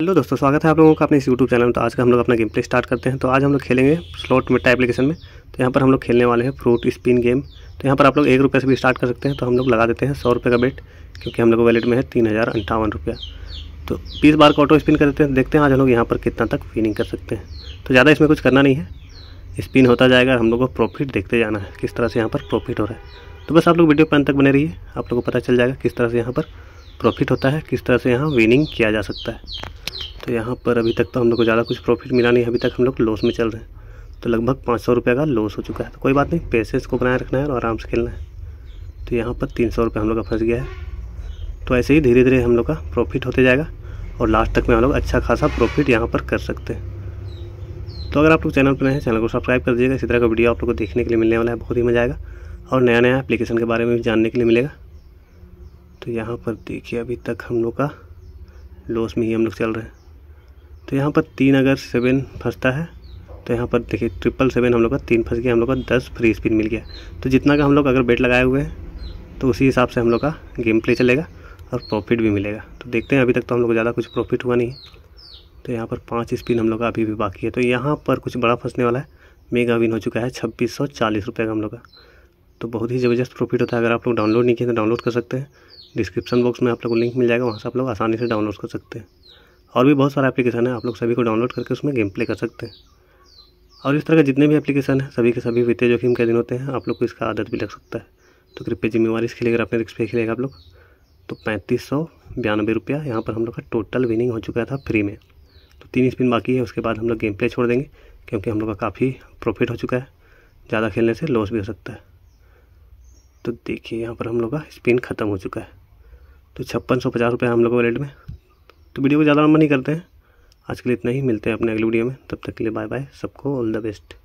hello दोस्तों स्वागत है आप लोगों का अपने इस यूट्यूब चैनल में तो आज का हम लोग अपना गेम प्ले स्टार्ट करते हैं तो आज हम लोग खेलेंगे स्लॉट मिट्टा एप्लीकेशन में तो यहाँ पर हम लोग खेलने वाले हैं फ्रूट स्पिन गेम तो यहाँ पर आप लोग एक रुपये से भी स्टार्ट कर सकते हैं तो हम लोग लगा देते हैं सौ रुपये का बेट क्योंकि हम लोग वैलेट में है तीन हज़ार अंठावन रुपया तो बीस बार का ऑटो स्पिन कर देते हैं देखते हैं आज हम लोग यहाँ पर कितना तक विनिंग कर सकते हैं तो ज़्यादा इसमें कुछ करना नहीं है स्पिन होता जाएगा हम लोग को प्रॉफिट देखते जाना है किस तरह से यहाँ पर प्रॉफिट हो रहा है तो बस आप लोग वीडियो पेन तक बने रहिए आप लोग को पता चल जाएगा किस तरह से यहाँ पर प्रॉफिट होता है किस तरह से यहाँ विनिंग किया जा सकता है तो यहाँ पर अभी तक तो हम लोग को ज़्यादा कुछ प्रॉफिट मिला नहीं अभी तक हम लोग लॉस में चल रहे हैं तो लगभग पाँच सौ रुपये का लॉस हो चुका है तो कोई बात नहीं पैसे को बनाए रखना है और आराम से खेलना है तो यहाँ पर तीन सौ रुपये हम लोग का फंस गया है तो ऐसे ही धीरे धीरे हम लोग का प्रॉफिट होते जाएगा और लास्ट तक में हम लोग अच्छा खासा प्रॉफिट यहाँ पर कर सकते हैं तो अगर आप लोग चैनल पर नए हैं चैनल को सब्सक्राइब कर दीजिएगा इसी तरह का वीडियो आप लोग को देखने के लिए मिलने वाला है बहुत ही मजा आएगा और नया नया एप्लीकेशन के बारे में भी जानने के लिए मिलेगा तो यहाँ पर देखिए अभी तक हम लोग का लॉस में ही हम लोग चल रहे हैं तो यहाँ पर तीन अगर सेवन फंसता है तो यहाँ पर देखिए ट्रिपल सेवन हम लोग का तीन फंस गया हम लोग का दस फ्री स्पिन मिल गया तो जितना का हम लोग अगर बेट लगाए हुए हैं तो उसी हिसाब से हम लोग का गेम प्ले चलेगा और प्रॉफिट भी मिलेगा तो देखते हैं अभी तक तो हम लोग को ज़्यादा कुछ प्रॉफिट हुआ नहीं तो यहाँ पर पाँच स्पिन हम लोग का अभी भी बाकी है तो यहाँ पर कुछ बड़ा फंसने वाला है मेगा विन हो चुका है छब्बीस सौ चालीस रुपये का हम लोग का तो बहुत ही ज़बरदस्त प्रॉफिट होता है अगर आप लोग डाउनलोड नहीं किए तो डाउनलोड कर सकते हैं डिस्क्रिप्शन बॉक्स में आप लोग को लिंक मिल जाएगा वहाँ से आप लोग आसानी से डाउनलोड कर सकते हैं और भी बहुत सारा एप्लीकेशन है आप लोग सभी को डाउनलोड करके उसमें गेम प्ले कर सकते हैं और इस तरह के जितने भी एप्लीकेशन है सभी के सभी वित्तीय जोखिम के दिन होते हैं आप लोग को इसका आदत भी लग सकता है तो कृपया जिम्मेवारी इसके लिए अगर अपने रिक्स पे खेलेगा आप लोग तो पैंतीस सौ बयानबे रुपया यहाँ पर हम लोग का टोटल विनिंग हो चुका था फ्री में तो तीन स्पिन बाकी है उसके बाद हम लोग गेम प्ले छोड़ देंगे क्योंकि हम लोग का काफ़ी प्रॉफिट हो चुका है ज़्यादा खेलने से लॉस भी हो सकता है तो देखिए यहाँ पर हम लोग का स्पिन ख़त्म हो चुका है तो छप्पन सौ पचास रुपये हम लोगों के रेट में तो वीडियो को ज़्यादा लंबा नहीं करते हैं आज के लिए इतना ही मिलते हैं अपने अगले वीडियो में तब तक के लिए बाय बाय सबको ऑल द बेस्ट